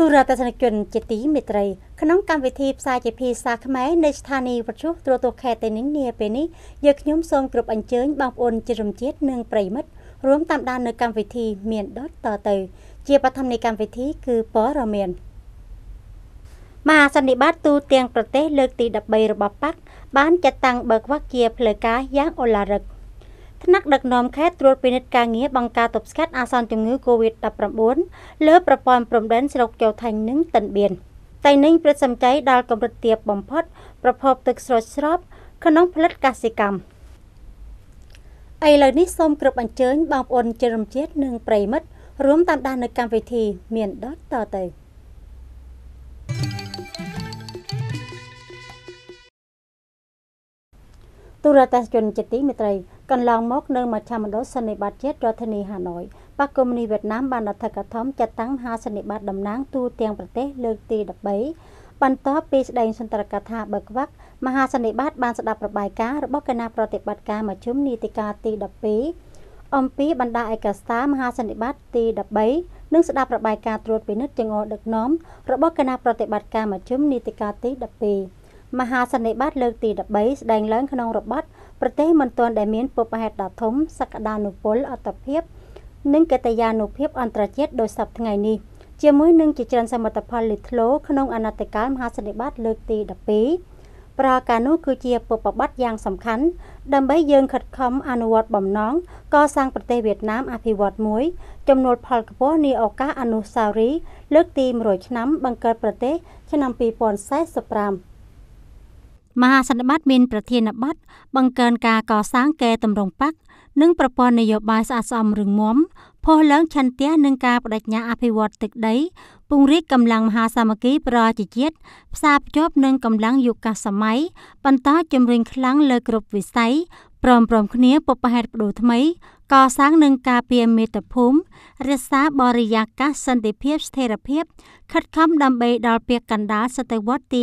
ទូរទស្សនិកជនជាទីមេត្រីក្នុងកម្មវិធីផ្សាយជាភាសាខ្មែរនៅស្ថានីយ៍វិទ្យុទ្រទស្សន៍ខេត្តតេនីនាពេលនេះយើងខ្ញុំសូមគោរពអញ្ជើញបងប្អូនជារំជាតិនិងប្រិមិត្តរួមតាមដាននៅកម្មវិធី មានដូចតទៅ ជាបឋមនៃកម្មវិធីគឺព័ត៌មានមហាសន្និបាតទូតទាំងប្រទេសលើកទី13របស់ប៉ាក់បានចាត់តាំងបើកវគ្គជាផ្លូវការយ៉ាងអូឡារឹក។ថ្នាក់ដឹកនាំខេត្តត្រួតពិនិត្យការងារបង្ការទប់ស្កាត់អាសន្នជំងឺ Covid-19 លើប្រព័ន្ធព្រំដែនស្រុកកែវថាញ់និងតិនបៀនតែនឹងព្រឹទ្ធសម្ចៃដល់កម្រិតទាបបំផុតប្រភពទឹកស្រោចស្រពក្នុងផលិតកសិកម្មឥឡូវនេះសូមគោរពអញ្ជើញបងប្អូនជនរួមជាតិនិងប្រិមិត្តរួមតាមដាននៅកម្មវិធីមានដតតទៅទូរទស្សន៍ជនជាទីមេត្រីកន្លងមកនៅមជ្ឈមណ្ឌលសន្និបាតជាតិរដ្ឋធានីហាណូយបកគមនីវៀតណាមបានអធិកធមចាត់តាំង5សន្និបាតតំណាងទូទាំងប្រទេសលើកទី13បន្តពីស្ដែងសន្ទរកថាបើក្វាក់មហាសន្និបាត បានស្ដាប់ប្របាយការណ៍របស់គណៈប្រតិបត្តិការមជ្ឈមនីតិកាទី12អំពីបណ្ដាឯកសារមហាសន្និបាត ទី13និងស្ដាប់ប្របាយការណ៍ត្រួតពិនិត្យចងល់ដឹកនាំរបស់គណៈប្រតិបត្តិការមជ្ឈមនីតិកាទី12មហាសន្និបាតលើកទី13ស្ដែងឡើងក្នុងរបបប្រទេសមិនទាន់ដែលមានពុបហេតុដ៏ធំសក្តានុពលអត្តភាពនិងកិត្យានុភាពអន្តរជាតិដោយសពថ្ងៃនេះជាមួយនឹងជាច្រើនសមិទ្ធផលលិធ្លោក្នុងអនាគតកាលមហាសន្និបាតលើកទី12ប្រការនោះគឺជាពុបបត្តិយ៉ាងសំខាន់ដើម្បីយើងខិតខំអនុវត្តបំណងកសាងប្រទេសវៀតណាមអភិវឌ្ឍមួយចំនួនផលខ្ពស់នៃឱកាសអនុស្សាវរីយ៍លើកទី100ឆ្នាំបង្កើតប្រទេសឆ្នាំ2045មហាសន្និបាតមានប្រធានបទបង្កើនការកសាងកែតម្រង់ប៉ាក់និងប្រព័ន្ធនយោបាយស្អាតស្អំរឹងមាំផុសឡើងឆន្ទៈនិងការបដិញ្ញាអភិវឌ្ឍទឹកដី ពង្រីកកម្លាំងមហាសាមគ្គីប្រជាជាតិផ្សារភ្ជាប់នឹងកម្លាំងយុគសម័យបន្តជំរុញខ្លាំងលើគ្រប់វិស័យព្រមព្រមគ្នាពុបហេតុបដូរថ្មីកសាងនិងការពារមាតុភូមិរក្សាបរិយាកាសសន្តិភាពស្ថិរភាពខិតខំដើម្បីដល់ពាក្យកណ្ដាលសតវត្សទី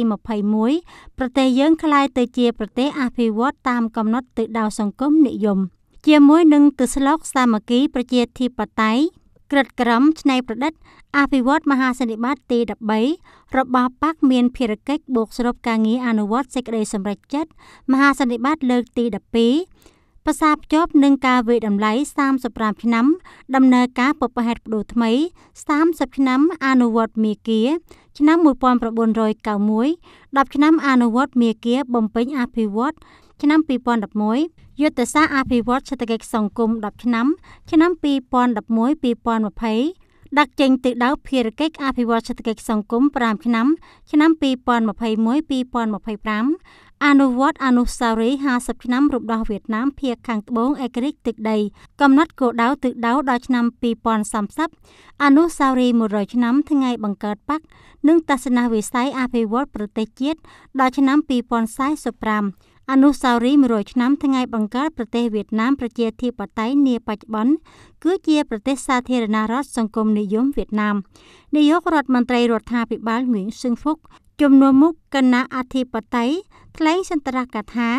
21ប្រទេសយើងក្លាយទៅជាប្រទេសអភិវឌ្ឍតាមកំណត់ទិដៅសង្គមនិយមជាមួយនឹងទិស្លោកសាមគ្គីប្រជាធិបតេយ្យក្រិតក្រមឆ្នៃប្រឌិតអភិវឌ្ឍមហាសន្និបាតទី13របស់ប៉ាក់មានភារកិច្ចបូកសរុបការងារអនុវត្តសេចក្តីសម្រេចចិត្តមហាសន្និបាតលើកទី12ប្រសាភ្ជាប់នឹងការវេតម្លៃ35ឆ្នាំដំណើរការពពហេតុផ្ដួលថ្មី30ឆ្នាំអនុវត្តមេគាឆ្នាំ1991 10ឆ្នាំអនុវត្តមេគា បំពេញអភិវឌ្ឍឆ្នាំ2011យុទ្ធសាស្ត្រអភិវឌ្ឍសេដ្ឋកិច្ចសង្គម10ឆ្នាំឆ្នាំ2011-2020ដឹកចេញទិដៅភារកិច្ចអភិវឌ្ឍសេដ្ឋកិច្ចសង្គម5ឆ្នាំឆ្នាំ2021-2025អនុវត្តអនុស្សាវរីយ៍50ឆ្នាំរបស់វៀតណាមភាគខាងត្បូងឯករាជ្យទឹកដីកំណត់គោលដៅទឹកដៅដល់ឆ្នាំ2030អនុស្សាវរីយ៍100ឆ្នាំថ្ងៃបង្កើតបកនិងទស្សនវិស័យអភិវឌ្ឍប្រទេសជាតិដល់ឆ្នាំ2045អនុស្សាវរីយ៍100ឆ្នាំថ្ងៃបង្កើត ប្រទេសវៀតណាមប្រជាធិបតេយ្យនាបច្ចុប្បន្នគឺជាប្រទេសសាធារណរដ្ឋសង្គមនិយមវៀតណាមនាយករដ្ឋមន្ត្រីរដ្ឋាភិបាលងឿងស៊ឹងហ្វុកជំនួមមុខគណៈអធិបតីថ្លែងសន្ទរកថា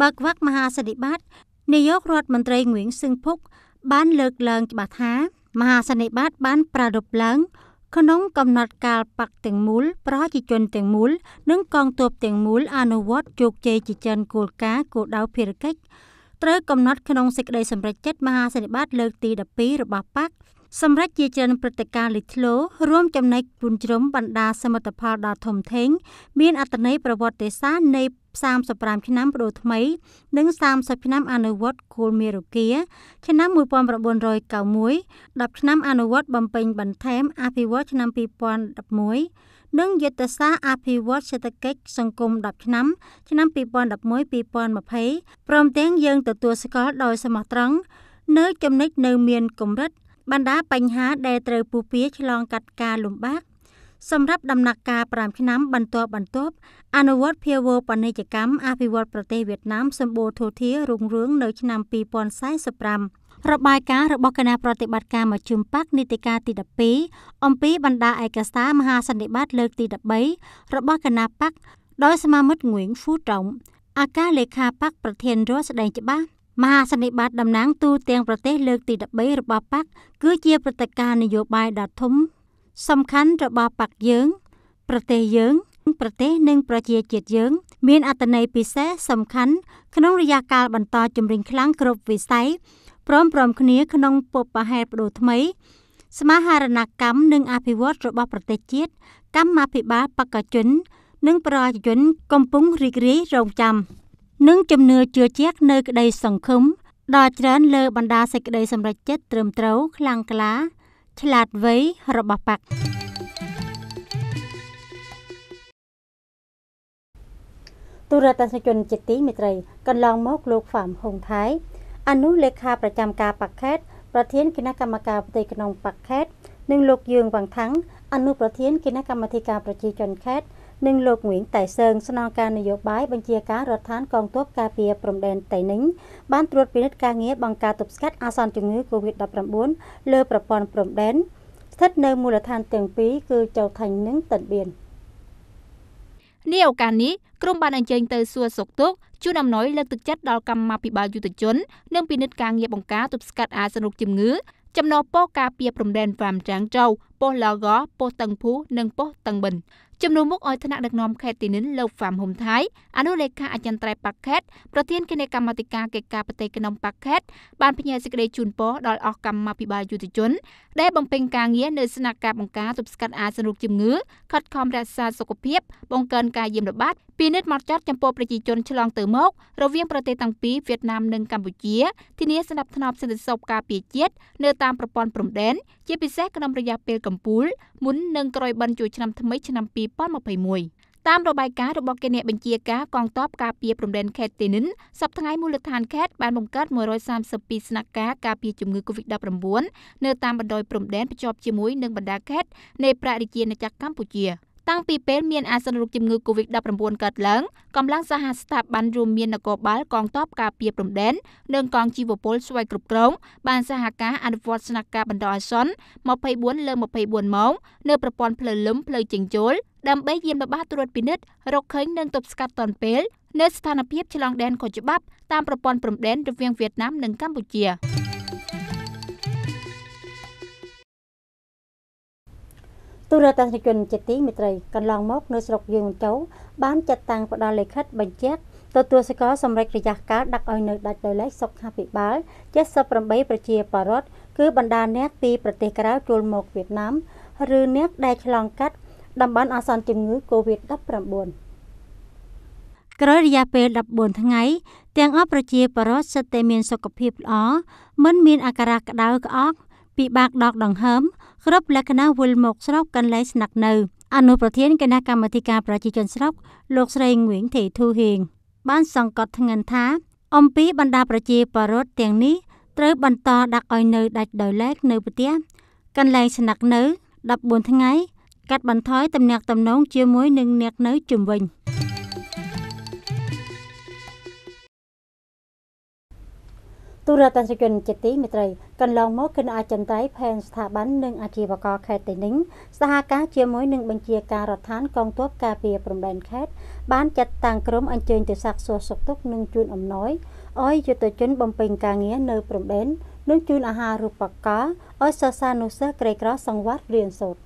បើកវឹកមហាសន្និបាតនាយករដ្ឋមន្ត្រីងឿងស៊ឹងភុកបានលើកឡើង ច្បាស់ថា មហាសន្និបាតបាន ប្រារព្ធឡើងក្នុង កំណត់កាលប៉ាក់ទាំងមូលប្រជាជនទាំងមូលនិងកងទ័ពទាំងមូលអនុវត្តជោគជ័យជាចិនគោលការណ៍គោលដៅភារកិច្ចត្រូវកំណត់ក្នុងសេចក្តីសម្រេចចិត្តមហាសន្និបាតលើកទី12របស់ប៉ាក់សម្រាប់ជាច្រើនព្រឹត្តិការណ៍លេចធ្លោរួមចំណែកពុនជ្រំបណ្ដាសមិទ្ធផលដ៏ធំធេងមានអត្ថន័យប្រវត្តិសាស្ត្រនៃ35ឆ្នាំបដូរថ្មីនិង30ឆ្នាំអនុវត្តគោលមេរគាឆ្នាំ1991 10ឆ្នាំអនុវត្តបំពេញបន្ថែមអភិវឌ្ឍឆ្នាំ2011និងយុទ្ធសាស្ត្រអភិវឌ្ឍសេដ្ឋកិច្ចសង្គម10ឆ្នាំ ឆ្នាំ2011-2020ព្រមទាំងយើងទទួលស្គាល់ដោយស្មោះត្រង់នៅចំណិចនៅ មានកម្រិតបណ្ដាបញ្ហាដែលត្រូវពុះពៀឆ្លងកាត់ការលំបាកសម្រាប់ដំណាក់កាល5ឆ្នាំបន្តបន្ទាប់អនុវត្តភាវពាណិជ្ជកម្មអភិវឌ្ឍប្រទេសវៀតណាមសម្បូរធូរធាររុងរឿងនៅឆ្នាំ2045របាយការណ៍របស់គណៈប្រតិបត្តិការមជ្ឈមបកនីតិកាទី12អំពីបណ្ដាឯកសារមហាសន្និបាតលើកទី13របស់គណៈបកដោយសមាមិត្តងួយងហ្វូតុងអាកាលេខាបកប្រធានរដ្ឋស្ដែងច្បាស់មហាសន្និបាតតំណាងទូតទាំងប្រទេស លើកទី13របស់ប៉ាក់គឺជាព្រឹត្តិការណ៍នយោបាយដ៏ធំសំខាន់របស់ប៉ាក់យើង ប្រទេសយើងប្រទេសនិង ប្រជាជាតិយើង មានអត្ថន័យពិសេសសំខាន់ក្នុងរយៈកាលបន្តជំរុញខ្លាំងគ្រប់វិស័យព្រមព្រំគ្នាក្នុងពុបហេតុបដូរថ្មីស្មាហារណកម្មនិងអភិវឌ្ឍរបស់ប្រទេសជាតិកម្មាភិបាលបកជន និងប្រជាជនកំពុងរីករាយរងចាំ។និងជំនឿជឿជាក់នៅក្តីសង្ឃឹមដ៏ច្រើន លើបណ្ដាសេចក្តី សម្រេចចិត្តត្រឹមត្រូវខ្លាំងក្លា ឆ្លាតវៃរបស់ប៉ាក់ទូរទស្សនិកជនជាទីមេត្រី កន្លងមកលោកហ្វាមហុងថៃអនុលេខាប្រចាំការប៉ាក់ខេតប្រធានគណៈកម្មការផ្ទៃក្នុងប៉ាក់ខេតនិងលោកយើងវ៉ាងថាំងអនុប្រធានគណៈកម្មាធិការប្រជាជនខេត្តនិងលោកងៀងតៃសើងស្នងការនយោបាយបញ្ជាការរដ្ឋាភិបាលកងទ័ពការពារព្រំដែនតៃនិងបានត្រួតពិនិត្យការងារបង្ការទប់ស្កាត់អាសន្នជំងឺ Covid-19 លើប្រព័ន្ធព្រំដែនស្ថិតនៅមូលដ្ឋានទាំងពីរគឺចៅថាញ់និងតិនបៀននេះឱកាសនេះក្រុមបានអញ្ជើញទៅសួរសុខទុក្ខជួនអំណោយលើកទឹកចិត្តដល់កម្មាភិបាលយុទ្ធជន និងពិនិត្យការងារបង្ការទប់ស្កាត់អាសន្នរោគជំងឺចំណោះប៉ុស្តិ៍ការពារព្រំដែនវ៉ាមត្រាំងចៅប៉ុស្តិ៍ឡាហ្កោប៉ុស្តិ៍តឹងភូនិងប៉ុស្តិ៍តឹងបិនជំនួសមុខឲ្យថ្នាក់ដឹកនាំខេត្តទីនិនលោកហ្វាមហ៊ុំថៃអនុលេខាអចិន្ត្រៃយ៍ប៉ាខេតប្រធានគណៈកម្មាធិការកិច្ចការប្រទេសក្នុងប៉ាខេតបានផ្ញើសេចក្តីជូនពរដល់អស់កម្មាភិបាលយុតិជន ដែលបំពេញការងារនៅស្នាក់ការបង្ការទប់ស្កាត់អាសន្នរោគជំងឺខិតខំរក្សាសុខភាពបង្កើនការយាមល្បាតពិនិត្យមកចាត់ចំពោះប្រជាជនឆ្លងទៅមក រវាងប្រទេសទាំងពីរវៀតណាមនិងកម្ពុជាធានាស្ដាប់ធ្នាប់សន្តិសុខការពារជាតិនៅតាមប្រព័ន្ធព្រំដែនជាពិសេសក្នុងរយៈពេលកំពូលមុននិងក្រោយបិណ្ឌចូលឆ្នាំថ្មីឆ្នាំ2 2021តាមរបាយការណ៍របស់គណៈបញ្ជាការកងទ័ពការពារព្រំដែនខេត្តទីនិនសប្តាហ៍មូលដ្ឋានខេត្តបានបង្កើត132ស្នាក់ការការពារជំងឺ Covid-19 នៅតាមបណ្ដោយព្រំដែនភ្ជាប់ជាមួយនឹងបណ្ដាខេត្តនៃព្រះរាជាណាចក្រកម្ពុជា។តាំងពីពេលមានអាសន្នរោគជំងឺ Covid-19 កើតឡើងកម្លាំងសហស្ថាប័នរួមមាននគរបាលកងទ័ពការពារព្រំដែន និងកងជីវពលស្វ័យគ្រប់គ្រងបានសហការអនុវត្តស្នាក់ការបណ្ដោះអាសន្ន24លើ24ម៉ោងនៅប្រព័ន្ធផ្លូវលំផ្លូវចេញចូលដើម្បីយាមល្បាតត្រួតពិនិត្យរកឃើញនិងទប់ស្កាត់ទាន់ពេលនៅស្ថានភាពឆ្លងដែនខុសច្បាប់តាមប្រព័ន្ធព្រំដែនរវាងវៀតណាមនិងកម្ពុជា។ទូរទស្សនិកជនជាទីមេត្រីកន្លងមក នៅស្រុកយើងចៅបានចាត់តាំងផ្ដល់លិខិតបញ្ជាក់ទទួលសកលសម្រាប់រយៈកាលដាក់ឲ្យនៅដាច់ដោយឡែកសុខាភិបាល78ប្រជាពលរដ្ឋគឺបណ្ដាអ្នកពីប្រទេសក្រៅចូលមកវៀតណាមឬអ្នកដែលឆ្លងកាត់តំបន់អាសន្នជំងឺ Covid-19 ក្រោយរយៈពេល14ថ្ងៃទាំងអស់ប្រជាពលរដ្ឋសិតតែមានសុខភាពល្អមិនមានអាការៈក្តៅក្អកពិបាកដកដង្ហើមគ្រប់លក្ខណៈវិលមកស្រុកកន្លែងស្នាក់នៅ អនុប្រធានគណៈកម្មាធិការប្រជាជនស្រុកលោកស្រីងឿងថេធូហៀងបានសង្កត់ធ្ងន់ថា អំពីបណ្ដាប្រជាពលរដ្ឋទាំងនេះត្រូវបន្តដាក់ឲ្យនៅដាច់ដោយឡែកនៅប្រទេសកន្លែងស្នាក់នៅ14ថ្ងៃកាត់បន្ថយទំនាក់ទំនងជាមួយនឹងអ្នកនៅជុំវិញ។ទូរទស្សនិកជនជាទីមេត្រីកន្លងមកគណៈអចិន្ត្រៃយ៍ផែនស្ថាប័ននិងអាជីវករខេត្តតេនីងសហការជាមួយនឹងបញ្ជាការរដ្ឋាភិបាលកងទ័ពការពារព្រំដែនខេត្តបានចាត់តាំងក្រុមអញ្ជើញទៅសាកសួរសុខទុក្ខនិងជូនអំណោយឲ្យយុទ្ធជនបំពេញការងារនៅព្រំដែននិងជូនអាហារូបករណ៍ឲ្យសិស្សានុសិស្សក្រីក្រសង្វាត់រៀនសូត្រ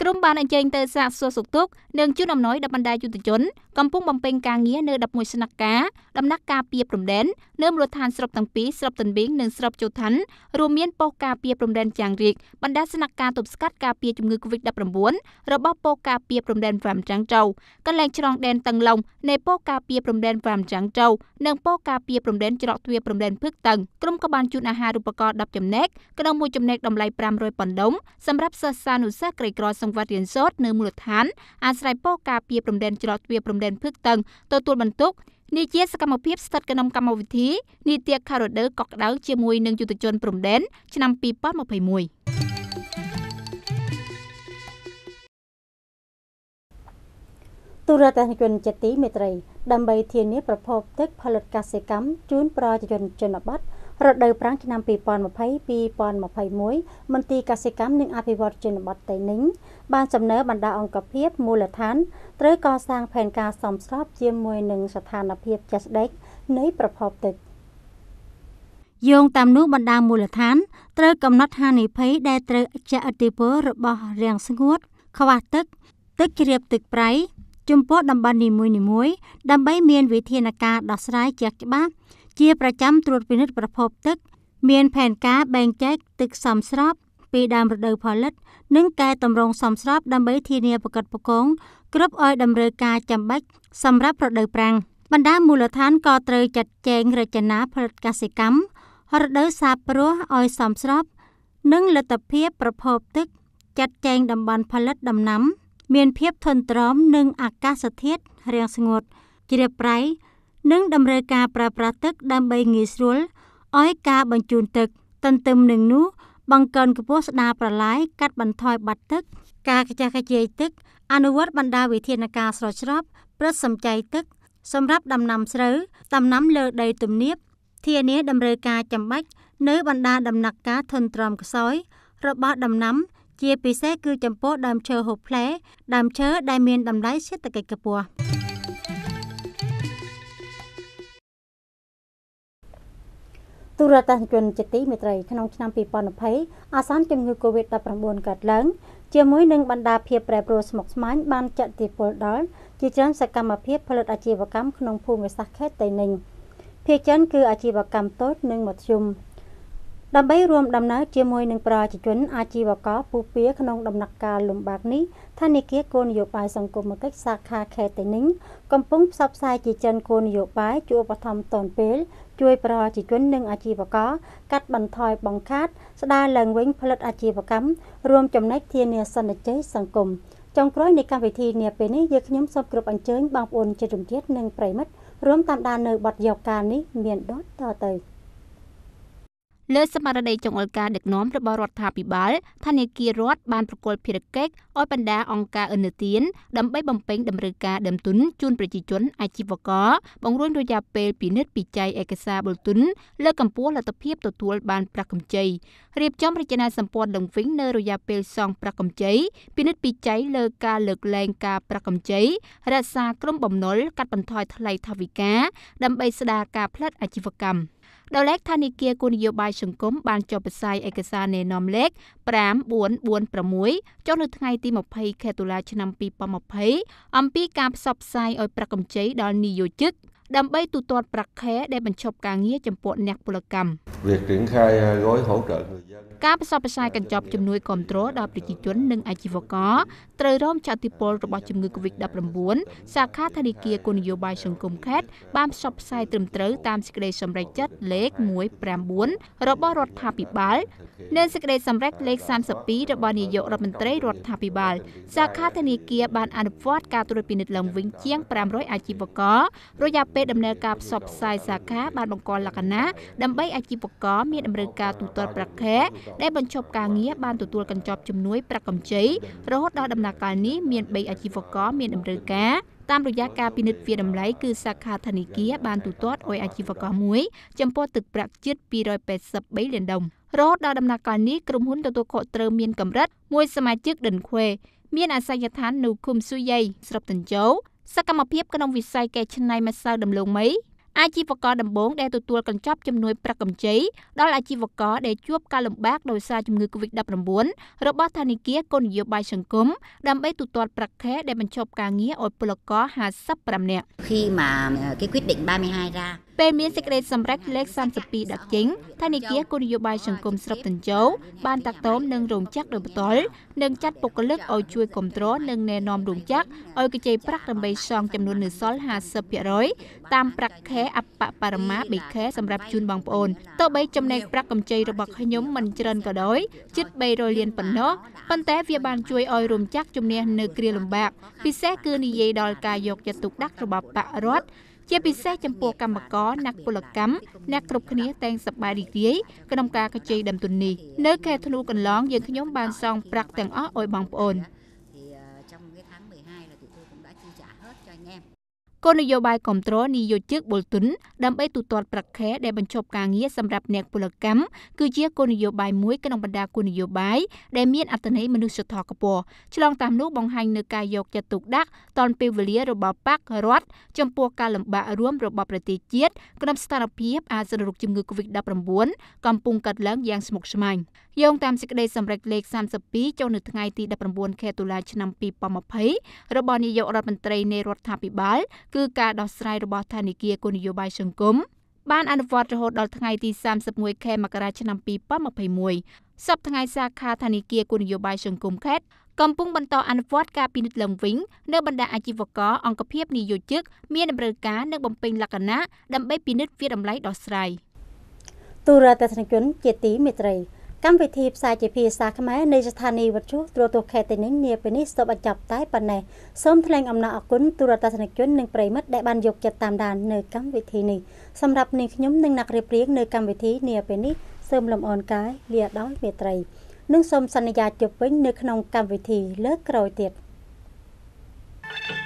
ក្រុមបានអញ្ជើញទៅសាកសួរសុខទុក្ខនិងជូនអំណោយដល់បណ្ដាយុទ្ធជន កំពុងបំពេញការងារនៅ11ស្នាក់ការដំណាក់ការពីព្រំដែននៅមូលដ្ឋានស្រុកទាំងពីរស្រុកតនបៀងនិងស្រុកជូថាន់រួមមានប៉ុស្តិ៍ការពីព្រំដែនចាងរៀកបណ្ដាស្នាក់ការទប់ស្កាត់ការពីជំងឺ Covid-19 របស់ប៉ុស្តិ៍ការពីព្រំដែនវ៉ាំចាងចូវកន្លែងឆ្លងដែនតឹងឡុងនៃប៉ុស្តិ៍ការពីព្រំដែនវ៉ាំចាងចូវនិងប៉ុស្តិ៍ការពីព្រំដែនច្រកទ្វារព្រំដែនភឹកតឹងក្រុមក៏បានជូនអាហារូបករណ៍10ចំណែកក្នុងមួយចំណែកតម្លៃ500ប៉ុណ្ដុំសម្រាប់សិស្សានុសិស្សក្រីក្រសង្វាត់រៀនសូត្រនៅមូលដ្ឋានអាស្រ័យពោការពីព្រំដែនច្រកទ្វារព្រំដែនភឹកតឹងទទួលបន្ទុកនេះជាសកម្មភាពស្ថិតក្នុងកម្មវិធីនីតិខារដឺកក់ក្ដៅជាមួយនឹងយុទ្ធជនព្រំដែនឆ្នាំ2021ទូរទស្សនិកជនជាទីមេត្រី ដើម្បីធានា ប្រភពទឹកផលិតកសិកម្មជូន ប្រជាជនជនបទរដូវប្រាំងឆ្នាំ2020-2021មន្ទីរកសិកម្មនិងអភិវឌ្ឍជនបទតៃ ninh បានចំណើបណ្ដាអង្គភាពមូលដ្ឋានត្រូវកសាងផែនការសមស្របជាមួយនឹងស្ថានភាពជាក់ស្ដែងនៃប្រភពទឹកយោងតាមនោះបណ្ដាមូលដ្ឋាន ត្រូវកំណត់ហានិភ័យដែលត្រូវជាឥទ្ធិពលរបស់រាំងស្ងួតខ្វះទឹក ទឹកជ្រាបទឹកប្រៃចំពោះតំបន់នីមួយៗដើម្បីមានវិធានការដោះស្រាយជាច្បាស់ជាប្រចាំត្រួតពិនិត្យប្រភពទឹកមានផែនការបែងចែកទឹកសំស្របពីដើមរដូវផលិតនិងកែតម្រង់សំស្របដើម្បីធានាប្រកបប្រកងគ្រប់ឲ្យតម្រូវការចាំបាច់សម្រាប់រដូវប្រាំងបណ្ដាមូលដ្ឋានក៏ត្រូវចាត់ចែងរចនាផលិតកសិកម្មរដូវសាព្រោះឲ្យសមស្រប និងលទ្ធភាពប្រភពទឹកចាត់ចែងតំបន់ផលិតដំណាំមានភាពធន់ទ្រាំនឹងអាកាសធាតុរាំងស្ងួតជ្រាបប្រៃនិងតម្រូវការប្រើប្រាស់ទឹកដើម្បីងាយស្រួលឲ្យការបញ្ជូនទឹកទន្ទឹមនឹងនោះបង្កើនកម្ពស់ស្ដារប្រឡាយកាត់បន្ថយបាត់ទឹកការកចាស់កចាយទឹក អនុវត្តបណ្ដាវិធានការស្រោចស្រពប្រសិសម្ចៃទឹក សម្រាប់ដំណាំស្រូវដំណាំលើដីទំនាប ធានាតម្រូវការចាំបាច់នៅបណ្ដាដំណាក់កាលធនទ្រាំខ្សោយរបស់ដំណាំជាពិសេសគឺចំពោះដើមឈើហូបផ្លែដើមឈើដែលមានតម្លៃសេដ្ឋកិច្ចខ្ពស់។ទូរទស្សន៍ជនជាទីមេត្រីក្នុងឆ្នាំ2020អាសានជំងឺ Covid-19 កើតឡើងជាមួយនឹងបណ្ដាភាពប្រែប្រួលស្មុគស្មាញបានចាក់ទីពលដល់ជាច្រើនសកម្មភាព ផលិតអាជីវកម្មក្នុងភូមិសាស្ត្រខេត្តតៃ ninh ភាគច្រើនគឺអាជីវកម្មតូចនិងមធ្យមដើម្បីរួមដំណើរជាមួយនឹងប្រជាជនអាជីវករពូពៀក្នុងដំណាក់កាលលំបាកនេះធនាគារគោលនយោបាយសង្គមគិច្ចសាខាខេត្តតេនីងកំពុងផ្សព្វផ្សាយជាចិនគោលនយោបាយជួបបឋមតនពេលជួយប្រជាជននិងអាជីវករកាត់បន្ថយបង្ខាតស្ដារឡើងវិញផលិតអាជីវកម្មរួមចំណែកធានាសន្តិជ័យសង្គមចុងក្រោយនៃកម្មវិធីនាពេលនេះយើងខ្ញុំសូមគោរពអញ្ជើញបងប្អូនជាជំទាវនិងប្រិមិត្តរួមតាមដាននៅបទយកការនេះ មានដូចតទៅ។លើសមរណីចង្អុលការដឹកនាំរបស់រដ្ឋាភិបាលធនាគាររដ្ឋបានប្រគល់ភារកិច្ចឲ្យបណ្ដាអង្គការឥណទានដើម្បីបំពេញតម្រូវការដើមទុនជូនប្រជាជនអាជីវករបង្រួញរយៈពេលពិនិត្យពិច័យឯកសារបុលទុនលើកម្ពស់លទ្ធភាពទទួលបានប្រាក់កម្ចីរៀបចំរចនាសម្ព័ន្ធឡើងវិញនៅរយៈពេលសងប្រាក់កម្ចីពិនិត្យពិច័យលើការលើកលែងការប្រាក់កម្ចីរក្សាក្រុមបំណុលកាត់បន្ថយថ្លៃថវិកាដើម្បីស្ដារការផ្លិតអាជីវកម្ម។ដោយលេខធនាគារគោលនយោបាយសង្គមបានចុះផ្សាយឯកសារណែនាំលេខ5446ចុះនៅថ្ងៃទី20ខែតុលា ឆ្នាំ2020អំពីការផ្សព្វផ្សាយឲ្យប្រាក់កម្ចីដល់និយោជិតដើម្បីទូទាត់ប្រាក់ខែដែលបញ្ឈប់ការងារចំពោះអ្នកពលកម្ម។ việc triển khai gói hỗ trợ người dân ការផ្សព្វផ្សាយកញ្ចប់ជំនួយគាំទ្រដល់ប្រជាជននិងអាជីវករត្រូវរងចាតិពលរបស់ជំងឺ Covid-19 សាខាធនាគារគោលនយោបាយសង្គមខេត្តបានផ្សព្វផ្សាយត្រឹមត្រូវតាមសេចក្តីសម្រេចចិត្តលេខ159របស់រដ្ឋាភិបាលនិងសេចក្តីសម្រេចលេខ32របស់នាយករដ្ឋមន្ត្រីរដ្ឋាភិបាលសាខាធនាគារបានអនុវត្តការត្រួតពិនិត្យឡើងវិញជាង500អាជីវកររយៈពេលដំណើរការផ្សព្វផ្សាយសាខា បានបង្កលក្ខណៈដើម្បី អាជីវករមានតម្រូវការទូទាត់ប្រាក់ខែដែលបញ្ចប់ការងារបានទទួលកញ្ចប់ជំនួយប្រាក់កម្ចីរហូតដល់ដំណាក់កាលនេះមាន3អាជីវករមានតម្រូវការតាមរយៈការពិនិត្យវាតម្លៃគឺសាខាធនាគារបានទូទាត់ឲ្យអាជីវករមួយចំពោះទឹកប្រាក់ជិត283លានដុំរហូតដល់ដំណាក់កាលនេះក្រុមហ៊ុនទទួលខុសត្រូវមានកម្រិតមួយសមាជិកដិនខ្វេមានអាសយដ្ឋាន នៅឃុំស៊ុយយ៉ៃស្រុកតញ្ជោសកម្មភាពក្នុងវិស័យកែច្នៃម្សៅដំឡូងមីអាជីវករដំបូងដែលទទួលកញ្ចប់ជំនួយប្រាក់កម្ចីដល់អាជីវករដែលជួបការលំបាកដោយសារជំងឺ Covid-19 របស់ធនាគារគោលនយោបាយសង្គមដើម្បីទូទាត់ប្រាក់ខែដែលបញ្ចប់ការងារឲ្យពលករ55នាក់ khi mà cái quyết định 32 ra ពេលមានសេចក្តីសម្រេចលេខ32ដាក់ចេញថានីតិគោលនយោបាយសង្គមស្រុកតញ្ជោបានតាក់ទងនឹងរោងចក្រដោយផ្ទាល់និងចាត់បុគ្គលិកឲ្យជួយគ្រប់គ្រងនិងណែនាំរោងចក្រឲ្យគេចៃប្រាក់ដើម្បីសងចំនួននៅសល់50%តាមប្រាក់ខែអបបរមាបេខែសម្រាប់ជូនបងប្អូនទោះបីចំណែកប្រាក់កម្ចីរបស់ខ្ញុំមិនច្រើនក៏ដោយជិត300លានប៉ុណ្ណោះប៉ុន្តែវាបានជួយឲ្យរោងចក្រជំនះនៅគ្រាលំបាកពិសេសគឺនិយាយដល់ការយកចិត្តទុកដាក់របស់បករដ្ឋជាពិសេសចំពោះកម្មករអ្នកពលកម្មអ្នកគ្រប់គ្នាតែងសប្បាយរីករាយក្នុងការកជែកដើមទុននេះនៅខែធ្នូកន្លងយើងខ្ញុំបានសងប្រាក់ទាំងអស់ឲ្យបងប្អូនគោលនយោបាយគ្រប់គ្រងនិយោជកបុលទុនដើម្បីទូទាត់ប្រាក់ខែដែលបញ្ចប់ការងារសម្រាប់អ្នក ពលកម្មគឺជាគោលនយោបាយមួយក្នុងបណ្ដាគោលនយោបាយដែលមានអត្ថន័យមនុស្សធម៌ខ្ពស់ឆ្លងតាមនោះបង្ហាញនៅការយកចិត្តទុកដាក់តនពេលវេលារបស់បករដ្ឋចំពោះការលំបាករួមរបស់ប្រទេសជាតិក្នុងស្ថានភាព អាសន្នរោគជំងឺ Covid-19 កំពុងកើតឡើងយ៉ាងស្មុគស្មាញយោងតាមសេចក្តីសម្រេចលេខ32ចុះនៅថ្ងៃទី19ខែតុលាឆ្នាំ2020របស់នាយករដ្ឋមន្ត្រីនៃរដ្ឋាភិបាលគឺគឺការដោះស្រាយរបស់ធនាគារគោលនយោបាយសង្គមបានអនុវត្តរហូតដល់ថ្ងៃទី31ខែមករាឆ្នាំ2021សពថ្ងៃសាខាធនាគារគោលនយោបាយសង្គមខេត្តកំពុងបន្តអនុវត្តការពិនិត្យឡើងវិញនៅបណ្ដាអាជីវករអង្គភាពនិយោជិកមានតម្រូវការនិងបំពេញលក្ខណៈដើម្បីពិនិត្យវាតម្លៃដោះស្រាយទូរទស្សនិកជនជាទីមេត្រីកម្មវិធីផ្សាយជាភាសាខ្មែរនៃស្ថានីយ៍វិទ្យុទ្រទស្សន៍ខេត្តទីនេះនាពេលនេះសូមបញ្ចប់តែប៉ុណ្ណេះសូមថ្លែងអំណរអគុណទូរទស្សនិកជននិងប្រិមិត្តដែលបានយកចិត្តតាមដាននៅកម្មវិធីនេះសម្រាប់នាងខ្ញុំនិងអ្នករៀបរៀងនៅកម្មវិធីនាពេលនេះសូមលំអរកាយលាដោយមេត្រី និងសូមសន្យាជួបវិញនៅក្នុងកម្មវិធីលើកក្រោយទៀត thank you